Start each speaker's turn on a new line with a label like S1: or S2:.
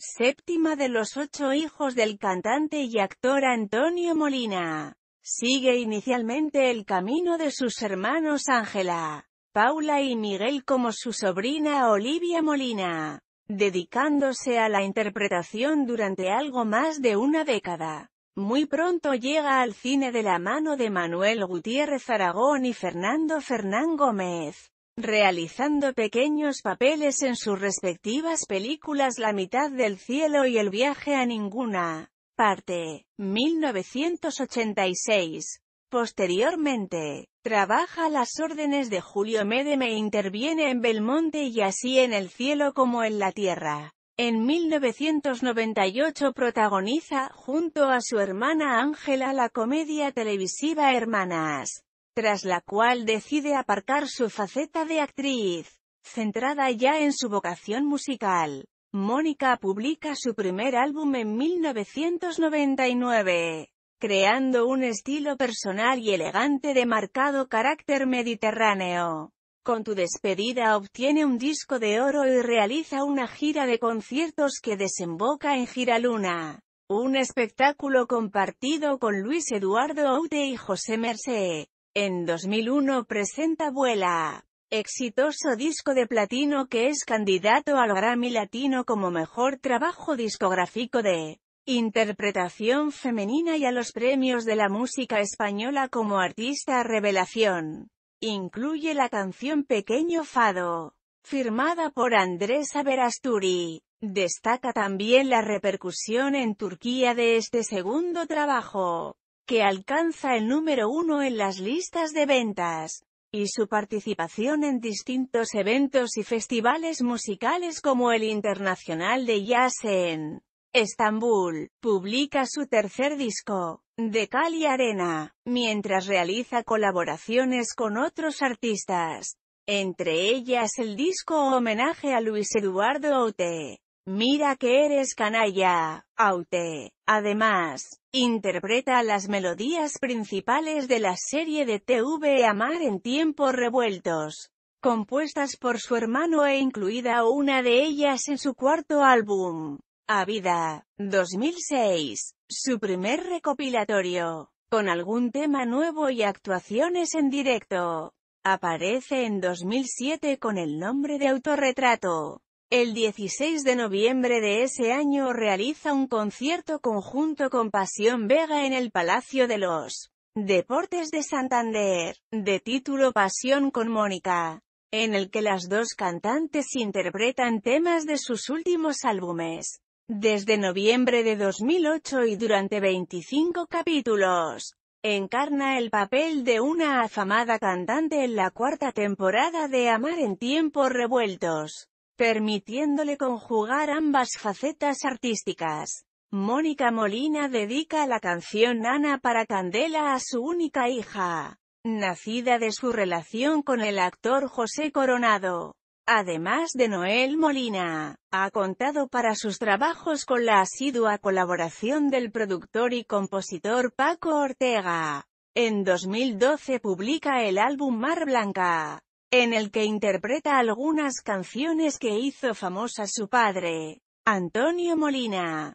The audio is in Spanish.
S1: séptima de los ocho hijos del cantante y actor Antonio Molina. Sigue inicialmente el camino de sus hermanos Ángela, Paula y Miguel como su sobrina Olivia Molina, dedicándose a la interpretación durante algo más de una década. Muy pronto llega al cine de la mano de Manuel Gutiérrez Aragón y Fernando Fernán Gómez realizando pequeños papeles en sus respectivas películas La mitad del cielo y El viaje a ninguna parte, 1986. Posteriormente, trabaja a las órdenes de Julio Medem e interviene en Belmonte y así en el cielo como en la tierra. En 1998 protagoniza, junto a su hermana Ángela, la comedia televisiva Hermanas tras la cual decide aparcar su faceta de actriz, centrada ya en su vocación musical. Mónica publica su primer álbum en 1999, creando un estilo personal y elegante de marcado carácter mediterráneo. Con tu despedida obtiene un disco de oro y realiza una gira de conciertos que desemboca en Giraluna, un espectáculo compartido con Luis Eduardo Oute y José Mercé. En 2001 presenta Vuela, exitoso disco de platino que es candidato al Grammy Latino como mejor trabajo discográfico de interpretación femenina y a los premios de la música española como artista revelación. Incluye la canción Pequeño Fado, firmada por Andrés Averasturi. Destaca también la repercusión en Turquía de este segundo trabajo que alcanza el número uno en las listas de ventas, y su participación en distintos eventos y festivales musicales como el Internacional de Jazz en Estambul, publica su tercer disco, de Cali Arena, mientras realiza colaboraciones con otros artistas, entre ellas el disco homenaje a Luis Eduardo Ote. Mira que eres canalla, Aute. Además, interpreta las melodías principales de la serie de TV Amar en tiempos revueltos, compuestas por su hermano e incluida una de ellas en su cuarto álbum, A Vida, 2006, su primer recopilatorio, con algún tema nuevo y actuaciones en directo. Aparece en 2007 con el nombre de Autorretrato. El 16 de noviembre de ese año realiza un concierto conjunto con Pasión Vega en el Palacio de los Deportes de Santander, de título Pasión con Mónica, en el que las dos cantantes interpretan temas de sus últimos álbumes. Desde noviembre de 2008 y durante 25 capítulos, encarna el papel de una afamada cantante en la cuarta temporada de Amar en tiempos revueltos permitiéndole conjugar ambas facetas artísticas. Mónica Molina dedica la canción Ana para Candela a su única hija, nacida de su relación con el actor José Coronado. Además de Noel Molina, ha contado para sus trabajos con la asidua colaboración del productor y compositor Paco Ortega. En 2012 publica el álbum Mar Blanca, en el que interpreta algunas canciones que hizo famosa su padre, Antonio Molina.